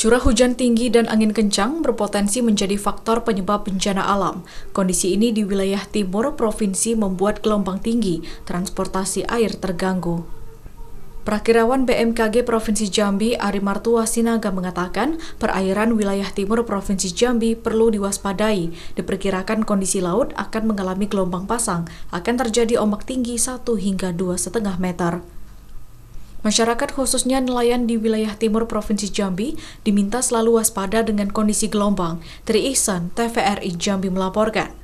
Curah hujan tinggi dan angin kencang berpotensi menjadi faktor penyebab bencana alam. Kondisi ini di wilayah timur provinsi membuat gelombang tinggi, transportasi air terganggu. Prakirawan BMKG Provinsi Jambi Ari Martua Sinaga mengatakan, perairan wilayah timur Provinsi Jambi perlu diwaspadai. Diperkirakan kondisi laut akan mengalami gelombang pasang, akan terjadi ombak tinggi 1 hingga 2,5 meter. Masyarakat khususnya nelayan di wilayah timur Provinsi Jambi diminta selalu waspada dengan kondisi gelombang. Tri Ihsan, TVRI Jambi melaporkan.